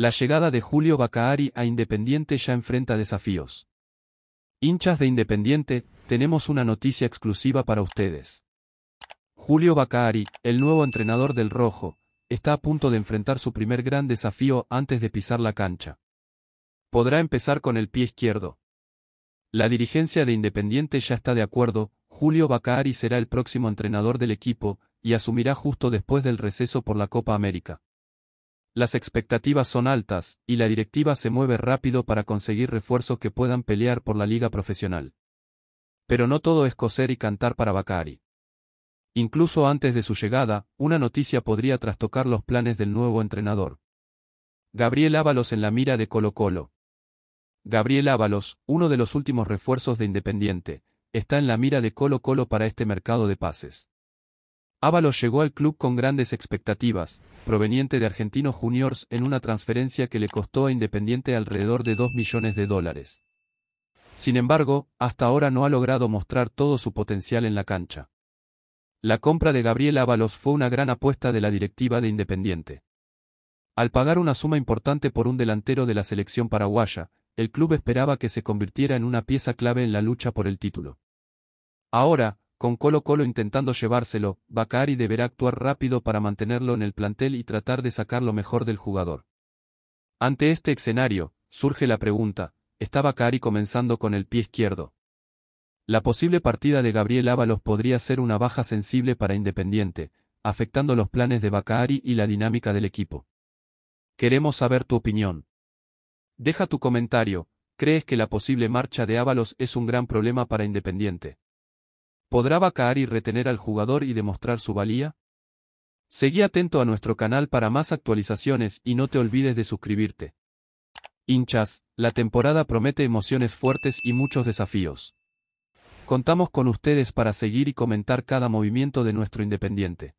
La llegada de Julio Bacaari a Independiente ya enfrenta desafíos. Hinchas de Independiente, tenemos una noticia exclusiva para ustedes. Julio Bacaari, el nuevo entrenador del Rojo, está a punto de enfrentar su primer gran desafío antes de pisar la cancha. Podrá empezar con el pie izquierdo. La dirigencia de Independiente ya está de acuerdo, Julio Bacaari será el próximo entrenador del equipo, y asumirá justo después del receso por la Copa América. Las expectativas son altas, y la directiva se mueve rápido para conseguir refuerzos que puedan pelear por la liga profesional. Pero no todo es coser y cantar para Bakari. Incluso antes de su llegada, una noticia podría trastocar los planes del nuevo entrenador. Gabriel Ábalos en la mira de Colo Colo. Gabriel Ábalos, uno de los últimos refuerzos de Independiente, está en la mira de Colo Colo para este mercado de pases. Ábalos llegó al club con grandes expectativas, proveniente de Argentinos Juniors en una transferencia que le costó a Independiente alrededor de 2 millones de dólares. Sin embargo, hasta ahora no ha logrado mostrar todo su potencial en la cancha. La compra de Gabriel Ábalos fue una gran apuesta de la directiva de Independiente. Al pagar una suma importante por un delantero de la selección paraguaya, el club esperaba que se convirtiera en una pieza clave en la lucha por el título. Ahora, con Colo Colo intentando llevárselo, Bacari deberá actuar rápido para mantenerlo en el plantel y tratar de sacar lo mejor del jugador. Ante este escenario, surge la pregunta, ¿está Bacari comenzando con el pie izquierdo? La posible partida de Gabriel Ábalos podría ser una baja sensible para Independiente, afectando los planes de Bacari y la dinámica del equipo. Queremos saber tu opinión. Deja tu comentario, ¿crees que la posible marcha de Ábalos es un gran problema para Independiente? ¿Podrá vacar y retener al jugador y demostrar su valía? Seguí atento a nuestro canal para más actualizaciones y no te olvides de suscribirte. Hinchas, la temporada promete emociones fuertes y muchos desafíos. Contamos con ustedes para seguir y comentar cada movimiento de nuestro Independiente.